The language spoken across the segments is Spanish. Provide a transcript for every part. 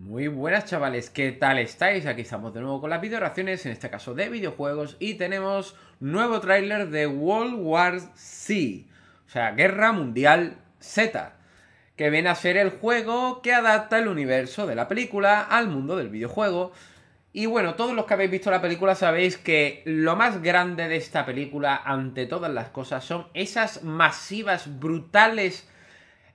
Muy buenas chavales, ¿qué tal estáis? Aquí estamos de nuevo con las videoraciones, en este caso de videojuegos, y tenemos nuevo tráiler de World War Z, o sea, Guerra Mundial Z, que viene a ser el juego que adapta el universo de la película al mundo del videojuego. Y bueno, todos los que habéis visto la película sabéis que lo más grande de esta película, ante todas las cosas, son esas masivas, brutales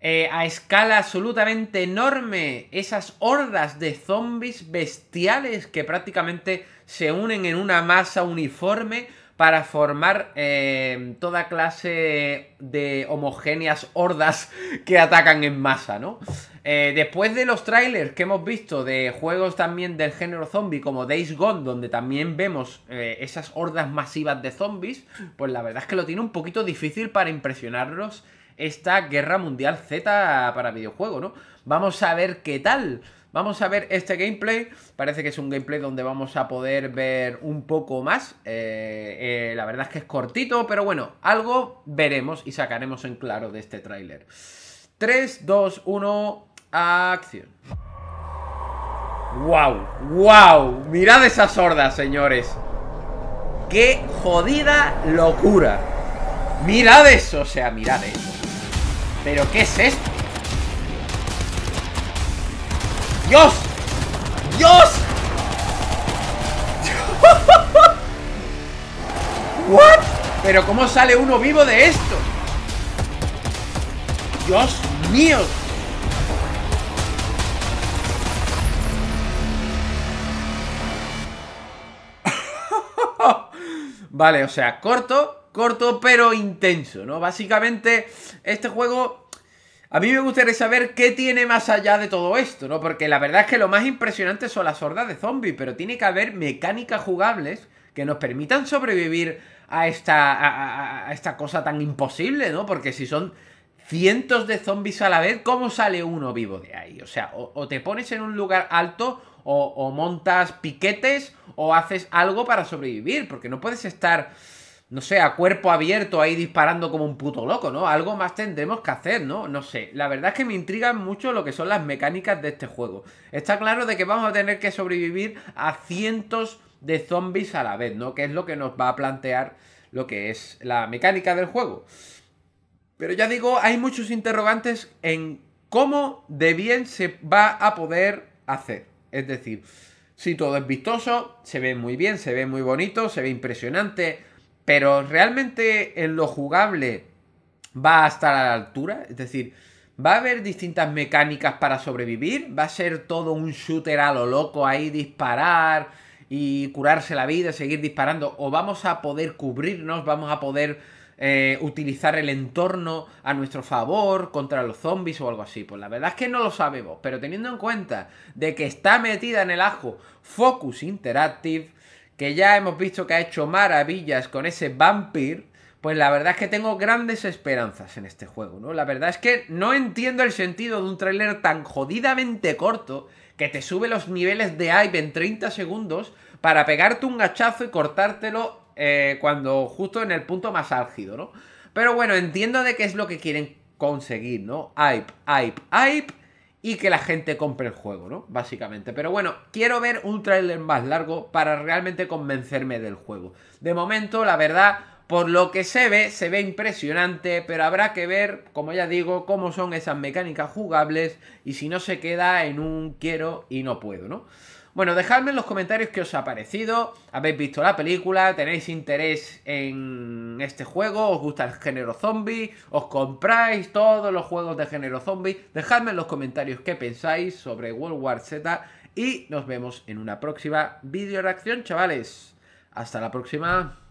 eh, a escala absolutamente enorme esas hordas de zombies bestiales que prácticamente se unen en una masa uniforme para formar eh, toda clase de homogéneas hordas que atacan en masa, ¿no? Eh, después de los trailers que hemos visto de juegos también del género zombie como Days Gone, donde también vemos esas hordas masivas de zombies, pues la verdad es que lo tiene un poquito difícil para impresionarlos esta Guerra Mundial Z para videojuego, ¿no? Vamos a ver qué tal. Vamos a ver este gameplay. Parece que es un gameplay donde vamos a poder ver un poco más. Eh, eh, la verdad es que es cortito, pero bueno, algo veremos y sacaremos en claro de este tráiler. 3, 2, 1, acción. ¡Wow! ¡Wow! Mirad esas hordas, señores. ¡Qué jodida locura! Mirad eso, o sea, mirad eso. ¿Pero qué es esto? ¡Dios! ¡Dios! ¿What? ¿Pero cómo sale uno vivo de esto? ¡Dios mío! vale, o sea, corto corto pero intenso, ¿no? Básicamente, este juego. A mí me gustaría saber qué tiene más allá de todo esto, ¿no? Porque la verdad es que lo más impresionante son las hordas de zombies, pero tiene que haber mecánicas jugables que nos permitan sobrevivir a esta, a, esta cosa tan imposible, ¿no? Porque si son cientos de zombies a la vez, ¿cómo sale uno vivo de ahí? O sea, o, te pones en un lugar alto o, montas piquetes o haces algo para sobrevivir, porque no puedes estar no sé, a cuerpo abierto ahí disparando como un puto loco, ¿no? Algo más tendremos que hacer, ¿no? No sé. La verdad es que me intrigan mucho lo que son las mecánicas de este juego. Está claro de que vamos a tener que sobrevivir a cientos de zombies a la vez, ¿no? Que es lo que nos va a plantear lo que es la mecánica del juego. Pero ya digo, hay muchos interrogantes en cómo de bien se va a poder hacer. Es decir, si todo es vistoso, se ve muy bien, se ve muy bonito, se ve impresionante pero realmente en lo jugable va a estar a la altura. Es decir, va a haber distintas mecánicas para sobrevivir. Va a ser todo un shooter a lo loco ahí, disparar y curarse la vida, seguir disparando. O vamos a poder cubrirnos, vamos a poder eh, utilizar el entorno a nuestro favor contra los zombies o algo así. Pues la verdad es que no lo sabemos, pero teniendo en cuenta de que está metida en el ajo Focus Interactive, que ya hemos visto que ha hecho maravillas con ese Vampir, pues la verdad es que tengo grandes esperanzas en este juego, ¿no? La verdad es que no entiendo el sentido de un tráiler tan jodidamente corto que te sube los niveles de hype en 30 segundos para pegarte un gachazo y cortártelo eh, cuando justo en el punto más álgido, ¿no? Pero bueno, entiendo de qué es lo que quieren conseguir, ¿no? Hype, hype, hype y que la gente compre el juego, ¿no? Básicamente. Pero bueno, quiero ver un tráiler más largo para realmente convencerme del juego. De momento, la verdad, por lo que se ve, se ve impresionante, pero habrá que ver, como ya digo, cómo son esas mecánicas jugables y si no se queda en un quiero y no puedo, ¿no? Bueno, dejadme en los comentarios qué os ha parecido, habéis visto la película, tenéis interés en este juego, os gusta el género zombie, os compráis todos los juegos de género zombie, dejadme en los comentarios qué pensáis sobre World War Z y nos vemos en una próxima video reacción, chavales. Hasta la próxima.